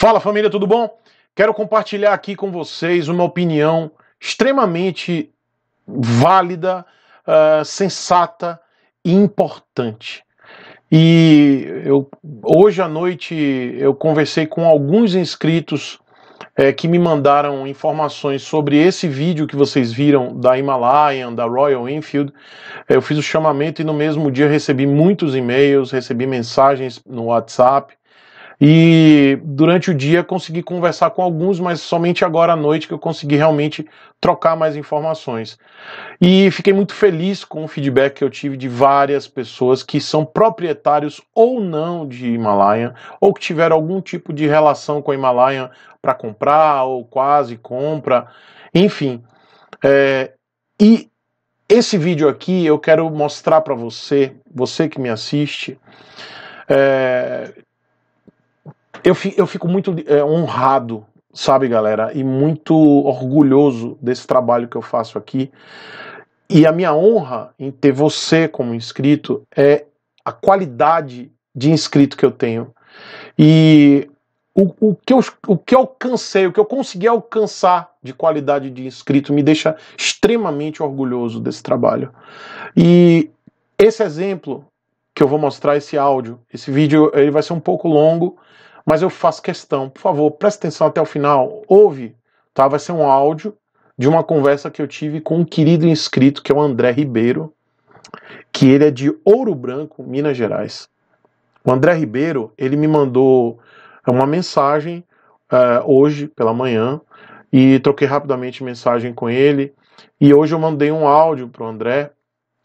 Fala família, tudo bom? Quero compartilhar aqui com vocês uma opinião extremamente válida, uh, sensata e importante. E eu, hoje à noite eu conversei com alguns inscritos é, que me mandaram informações sobre esse vídeo que vocês viram da Himalayan, da Royal Enfield. Eu fiz o chamamento e no mesmo dia recebi muitos e-mails, recebi mensagens no WhatsApp. E durante o dia consegui conversar com alguns, mas somente agora à noite que eu consegui realmente trocar mais informações. E fiquei muito feliz com o feedback que eu tive de várias pessoas que são proprietários ou não de Himalaia, ou que tiveram algum tipo de relação com a Himalaia para comprar ou quase compra, enfim. É, e esse vídeo aqui eu quero mostrar para você, você que me assiste, é, eu, eu fico muito é, honrado, sabe, galera, e muito orgulhoso desse trabalho que eu faço aqui. E a minha honra em ter você como inscrito é a qualidade de inscrito que eu tenho. E o, o, que eu, o que eu alcancei, o que eu consegui alcançar de qualidade de inscrito me deixa extremamente orgulhoso desse trabalho. E esse exemplo que eu vou mostrar, esse áudio, esse vídeo, ele vai ser um pouco longo, mas eu faço questão, por favor, presta atenção até o final, ouve, tá? Vai ser um áudio de uma conversa que eu tive com um querido inscrito que é o André Ribeiro, que ele é de Ouro Branco, Minas Gerais. O André Ribeiro, ele me mandou eh, uma mensagem uh, hoje pela manhã e troquei rapidamente mensagem com ele. E hoje eu mandei um áudio para o André,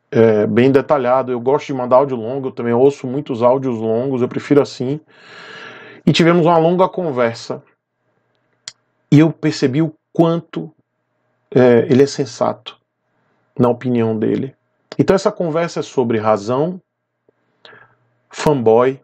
é, bem detalhado. Eu gosto de mandar áudio longo, eu também ouço muitos áudios longos, eu prefiro assim. E tivemos uma longa conversa. E eu percebi o quanto é, ele é sensato, na opinião dele. Então, essa conversa é sobre razão, fanboy,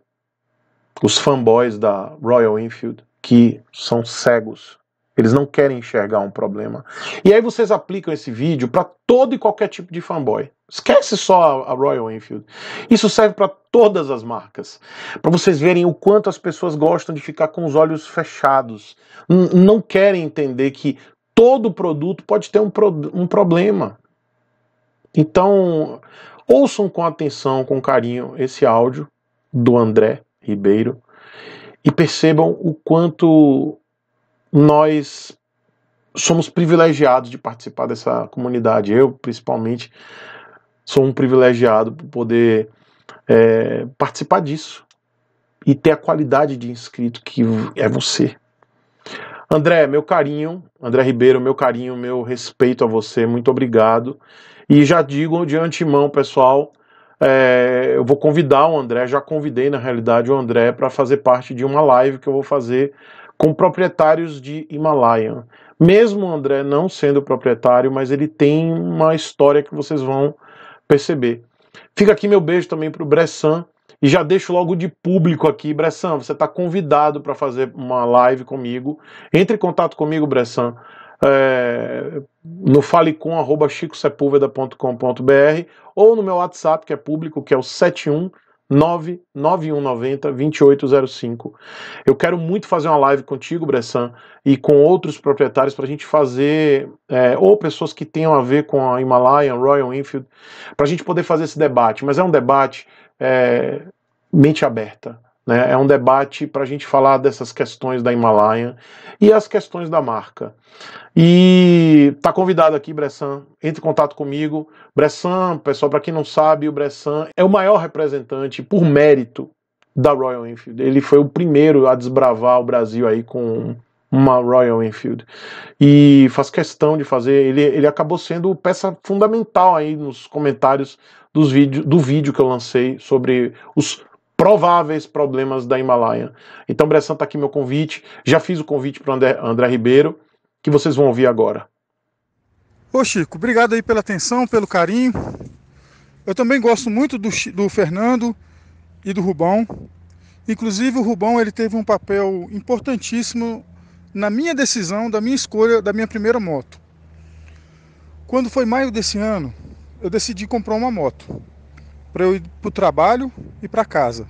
os fanboys da Royal Enfield, que são cegos. Eles não querem enxergar um problema. E aí vocês aplicam esse vídeo para todo e qualquer tipo de fanboy. Esquece só a Royal Enfield. Isso serve para todas as marcas, para vocês verem o quanto as pessoas gostam de ficar com os olhos fechados, não querem entender que todo produto pode ter um, pro um problema. Então, ouçam com atenção, com carinho, esse áudio do André Ribeiro e percebam o quanto nós somos privilegiados de participar dessa comunidade. Eu, principalmente, sou um privilegiado por poder é, participar disso e ter a qualidade de inscrito que é você. André, meu carinho, André Ribeiro, meu carinho, meu respeito a você, muito obrigado. E já digo de antemão, pessoal, é, eu vou convidar o André, já convidei na realidade o André para fazer parte de uma live que eu vou fazer com proprietários de Himalayan. Mesmo o André não sendo proprietário, mas ele tem uma história que vocês vão perceber. Fica aqui meu beijo também para o Bressan. E já deixo logo de público aqui, Bressan, você está convidado para fazer uma live comigo. Entre em contato comigo, Bressan, é, no falecom.chicosepulveda.com.br ou no meu WhatsApp, que é público, que é o 71 99190 2805. Eu quero muito fazer uma live contigo, Bressan, e com outros proprietários para a gente fazer, é, ou pessoas que tenham a ver com a Himalayan, Royal Enfield, para a gente poder fazer esse debate. Mas é um debate é, mente aberta. Né? É um debate para a gente falar dessas questões da Himalaia e as questões da marca. E tá convidado aqui, Bressan, entre em contato comigo. Bressan, pessoal, para quem não sabe, o Bressan é o maior representante por mérito da Royal Enfield. Ele foi o primeiro a desbravar o Brasil aí com uma Royal Enfield. E faz questão de fazer. Ele, ele acabou sendo peça fundamental aí nos comentários dos vídeo, do vídeo que eu lancei sobre os prováveis problemas da Himalaia. Então, Bressan, está aqui meu convite. Já fiz o convite para o André, André Ribeiro, que vocês vão ouvir agora. Ô Chico, obrigado aí pela atenção, pelo carinho. Eu também gosto muito do, do Fernando e do Rubão. Inclusive o Rubão ele teve um papel importantíssimo na minha decisão, da minha escolha da minha primeira moto. Quando foi maio desse ano, eu decidi comprar uma moto para eu ir para o trabalho e para casa.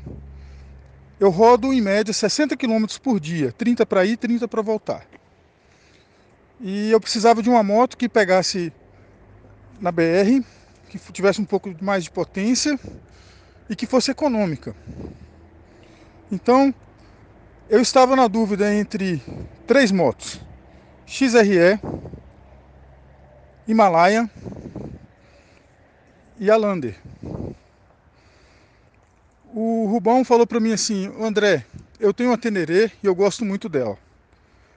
Eu rodo em média 60 km por dia, 30 para ir, 30 para voltar. E eu precisava de uma moto que pegasse na BR, que tivesse um pouco mais de potência e que fosse econômica. Então, eu estava na dúvida entre três motos: XRE, Himalaia e a Lander. O Rubão falou para mim assim: André, eu tenho uma Teneré e eu gosto muito dela.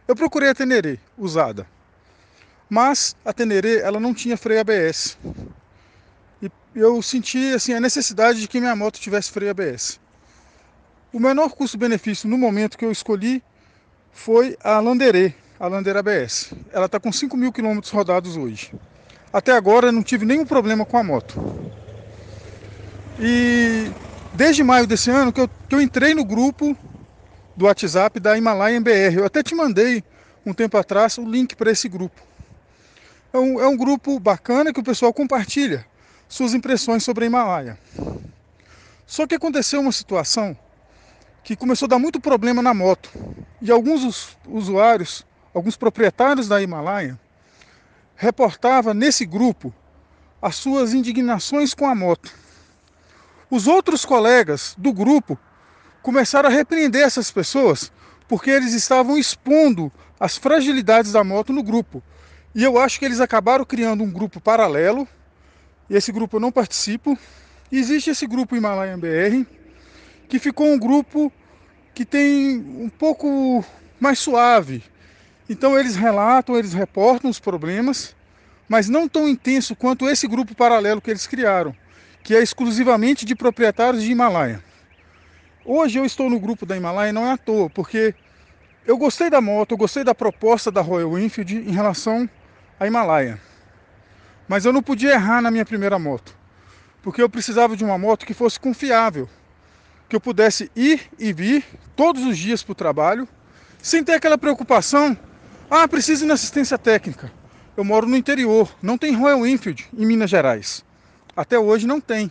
Eu procurei a Teneré usada, mas a Teneré ela não tinha freio ABS. E eu senti assim a necessidade de que minha moto tivesse freio ABS. O menor custo-benefício no momento que eu escolhi foi a Landeré, a Lander ABS. Ela está com 5 mil quilômetros rodados hoje. Até agora eu não tive nenhum problema com a moto. E desde maio desse ano que eu, que eu entrei no grupo do WhatsApp da Himalaia BR. Eu até te mandei um tempo atrás o link para esse grupo. É um, é um grupo bacana que o pessoal compartilha suas impressões sobre a Himalaia. Só que aconteceu uma situação que começou a dar muito problema na moto. E alguns usuários, alguns proprietários da Himalaia, reportava nesse grupo as suas indignações com a moto. Os outros colegas do grupo começaram a repreender essas pessoas porque eles estavam expondo as fragilidades da moto no grupo. E eu acho que eles acabaram criando um grupo paralelo. E esse grupo eu não participo. E existe esse grupo Himalayan BR, que ficou um grupo que tem um pouco mais suave. Então eles relatam, eles reportam os problemas, mas não tão intenso quanto esse grupo paralelo que eles criaram que é exclusivamente de proprietários de Himalaia. Hoje eu estou no grupo da Himalaia não é à toa, porque eu gostei da moto, eu gostei da proposta da Royal Enfield em relação à Himalaia. Mas eu não podia errar na minha primeira moto, porque eu precisava de uma moto que fosse confiável, que eu pudesse ir e vir todos os dias para o trabalho, sem ter aquela preocupação: ah, preciso ir na assistência técnica. Eu moro no interior, não tem Royal Enfield em Minas Gerais. Até hoje não tem.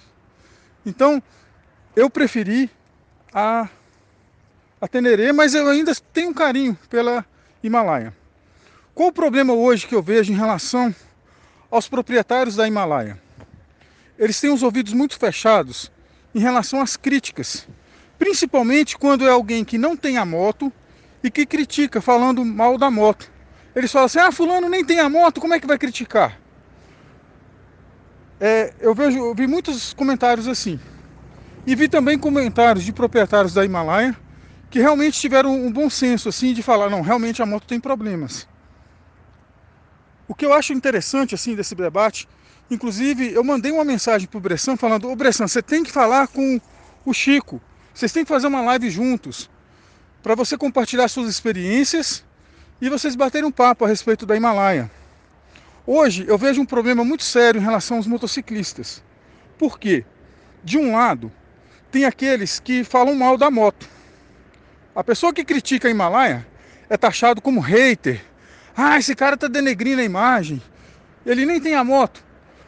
Então, eu preferi a, a Teneré, mas eu ainda tenho um carinho pela Himalaia. Qual o problema hoje que eu vejo em relação aos proprietários da Himalaia? Eles têm os ouvidos muito fechados em relação às críticas, principalmente quando é alguém que não tem a moto e que critica falando mal da moto. Eles falam assim: ah, Fulano nem tem a moto, como é que vai criticar? É, eu vejo, eu vi muitos comentários assim. E vi também comentários de proprietários da Himalaia que realmente tiveram um bom senso assim de falar, não, realmente a moto tem problemas. O que eu acho interessante assim desse debate, inclusive eu mandei uma mensagem pro Bressan falando, ô Bressan, você tem que falar com o Chico. Vocês têm que fazer uma live juntos para você compartilhar suas experiências e vocês baterem um papo a respeito da Himalaia. Hoje eu vejo um problema muito sério em relação aos motociclistas. Por quê? De um lado, tem aqueles que falam mal da moto. A pessoa que critica a Himalaia é taxado como hater. Ah, esse cara está denegrindo a imagem. Ele nem tem a moto.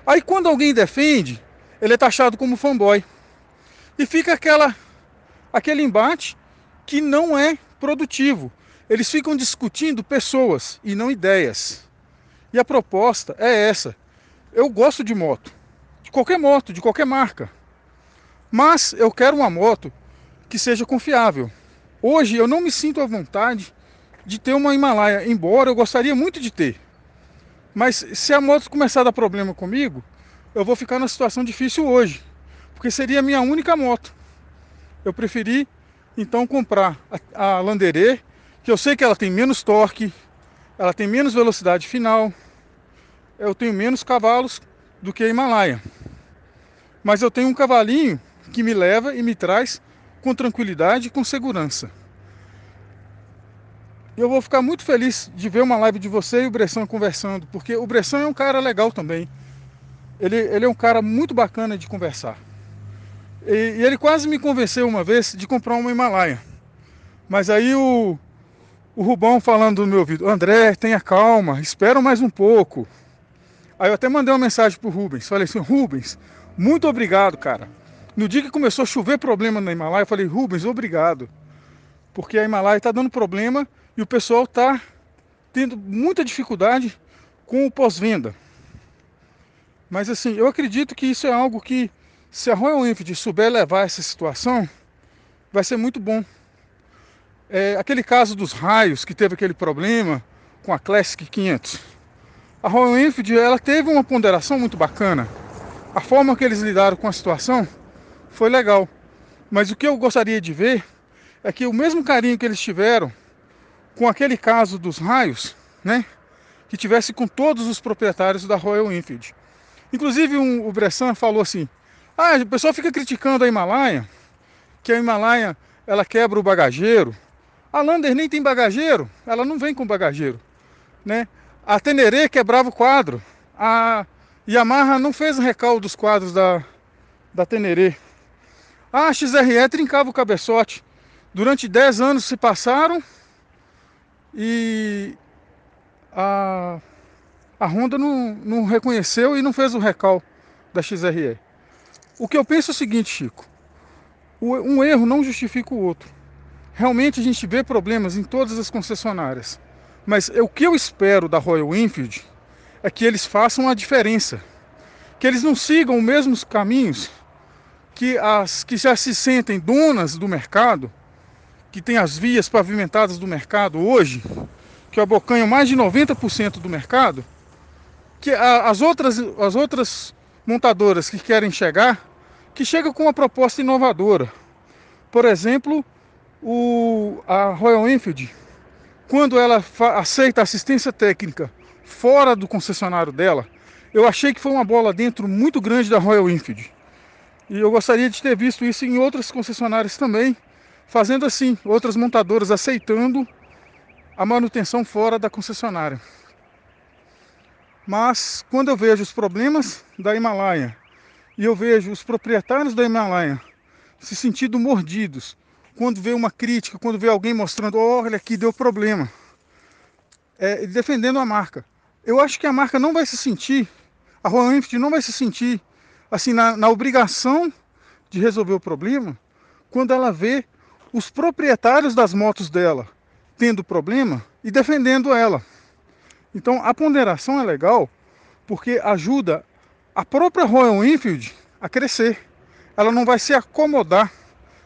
Aí quando alguém defende, ele é taxado como fanboy. E fica aquela aquele embate que não é produtivo. Eles ficam discutindo pessoas e não ideias. E a proposta é essa. Eu gosto de moto, de qualquer moto, de qualquer marca. Mas eu quero uma moto que seja confiável. Hoje eu não me sinto à vontade de ter uma Himalaia, embora eu gostaria muito de ter. Mas se a moto começar a dar problema comigo, eu vou ficar numa situação difícil hoje, porque seria a minha única moto. Eu preferi então comprar a, a Landerer, que eu sei que ela tem menos torque, ela tem menos velocidade final, eu tenho menos cavalos do que a Himalaia. Mas eu tenho um cavalinho que me leva e me traz com tranquilidade e com segurança. Eu vou ficar muito feliz de ver uma live de você e o Bressan conversando, porque o Bressan é um cara legal também. Ele, ele é um cara muito bacana de conversar. E, e ele quase me convenceu uma vez de comprar uma Himalaia. Mas aí o, o Rubão falando no meu ouvido: André, tenha calma, espera mais um pouco. Aí eu até mandei uma mensagem pro Rubens. Falei assim: Rubens, muito obrigado, cara. No dia que começou a chover problema na Himalaia, eu falei: Rubens, obrigado. Porque a Himalaia está dando problema e o pessoal está tendo muita dificuldade com o pós-venda. Mas assim, eu acredito que isso é algo que se a Royal Enfield souber levar essa situação, vai ser muito bom. É, aquele caso dos raios que teve aquele problema com a Classic 500. A Royal Enfield ela teve uma ponderação muito bacana. A forma que eles lidaram com a situação foi legal. Mas o que eu gostaria de ver é que o mesmo carinho que eles tiveram com aquele caso dos raios, né? Que tivesse com todos os proprietários da Royal Enfield. Inclusive um, o Bressan falou assim: ah, o pessoal fica criticando a Himalaia, que a Himalaia ela quebra o bagageiro, a Lander nem tem bagageiro, ela não vem com bagageiro, né? A Teneré quebrava o quadro, a Yamaha não fez o recal dos quadros da, da Teneré. A XRE trincava o cabeçote. Durante 10 anos se passaram e a, a Honda não, não reconheceu e não fez o recal da XRE. O que eu penso é o seguinte, Chico: um erro não justifica o outro realmente a gente vê problemas em todas as concessionárias. Mas o que eu espero da Royal Enfield é que eles façam a diferença. Que eles não sigam os mesmos caminhos que as que já se sentem donas do mercado, que tem as vias pavimentadas do mercado hoje, que abocanham mais de 90% do mercado, que as outras, as outras montadoras que querem chegar, que chegam com uma proposta inovadora. Por exemplo, o, a Royal Enfield, quando ela aceita assistência técnica fora do concessionário dela, eu achei que foi uma bola dentro muito grande da Royal Enfield. E eu gostaria de ter visto isso em outras concessionárias também, fazendo assim, outras montadoras aceitando a manutenção fora da concessionária. Mas quando eu vejo os problemas da Himalaia e eu vejo os proprietários da Himalaia se sentindo mordidos quando vê uma crítica, quando vê alguém mostrando, olha aqui, deu problema, é, defendendo a marca. Eu acho que a marca não vai se sentir, a Royal Enfield não vai se sentir assim na, na obrigação de resolver o problema quando ela vê os proprietários das motos dela tendo problema e defendendo ela. Então a ponderação é legal porque ajuda a própria Royal Enfield a crescer. Ela não vai se acomodar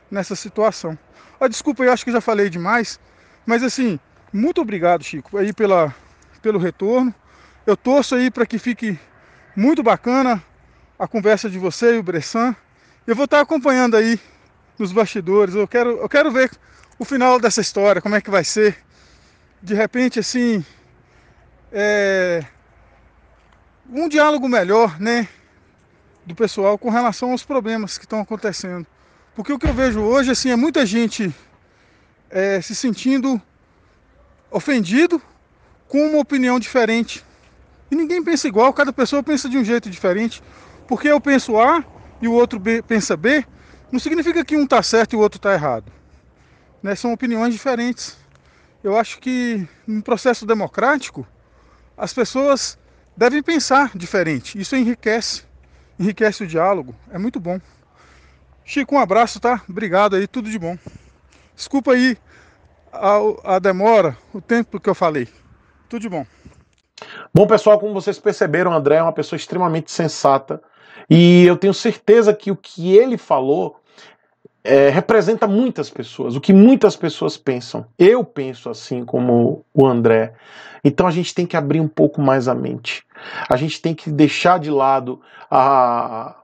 nessa situação. Ah, desculpa, eu acho que já falei demais, mas assim, muito obrigado, Chico, aí pela, pelo retorno. Eu torço aí para que fique muito bacana a conversa de você e o Bressan. Eu vou estar tá acompanhando aí nos bastidores. Eu quero, eu quero ver o final dessa história, como é que vai ser. De repente, assim, é... um diálogo melhor, né, do pessoal com relação aos problemas que estão acontecendo. Porque o que eu vejo hoje assim, é muita gente é, se sentindo ofendido com uma opinião diferente. E ninguém pensa igual, cada pessoa pensa de um jeito diferente. Porque eu penso A e o outro B pensa B, não significa que um está certo e o outro está errado. Né? São opiniões diferentes. Eu acho que no processo democrático, as pessoas devem pensar diferente. Isso enriquece, enriquece o diálogo. É muito bom. Chico, um abraço, tá? Obrigado aí, tudo de bom. Desculpa aí a, a demora, o tempo que eu falei. Tudo de bom. Bom, pessoal, como vocês perceberam, André é uma pessoa extremamente sensata e eu tenho certeza que o que ele falou é, representa muitas pessoas, o que muitas pessoas pensam. Eu penso assim como o André. Então a gente tem que abrir um pouco mais a mente. A gente tem que deixar de lado a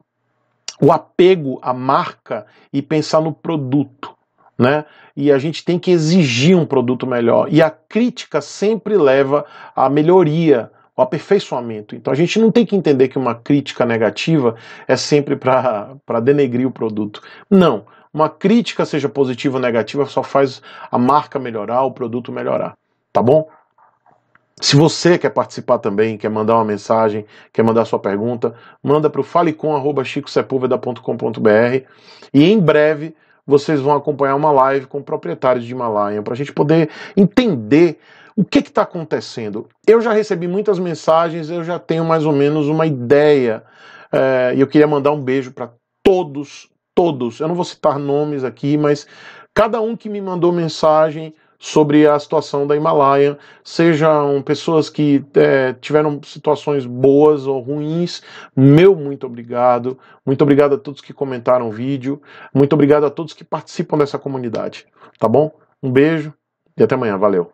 o apego à marca e pensar no produto. Né? E a gente tem que exigir um produto melhor. E a crítica sempre leva à melhoria, ao aperfeiçoamento. Então a gente não tem que entender que uma crítica negativa é sempre para denegrir o produto. Não. Uma crítica, seja positiva ou negativa, só faz a marca melhorar, o produto melhorar. Tá bom? Se você quer participar também, quer mandar uma mensagem, quer mandar sua pergunta, manda para o falecom.chicosepulveda.com.br e em breve vocês vão acompanhar uma live com proprietários de Himalaia para a gente poder entender o que está acontecendo. Eu já recebi muitas mensagens, eu já tenho mais ou menos uma ideia eh, e é, eu queria mandar um beijo para todos, todos. Eu não vou citar nomes aqui, mas cada um que me mandou mensagem sobre a situação da Himalaia, sejam pessoas que é, tiveram situações boas ou ruins. Meu muito obrigado, muito obrigado a todos que comentaram o vídeo, muito obrigado a todos que participam dessa comunidade, tá bom? Um beijo e até amanhã, valeu!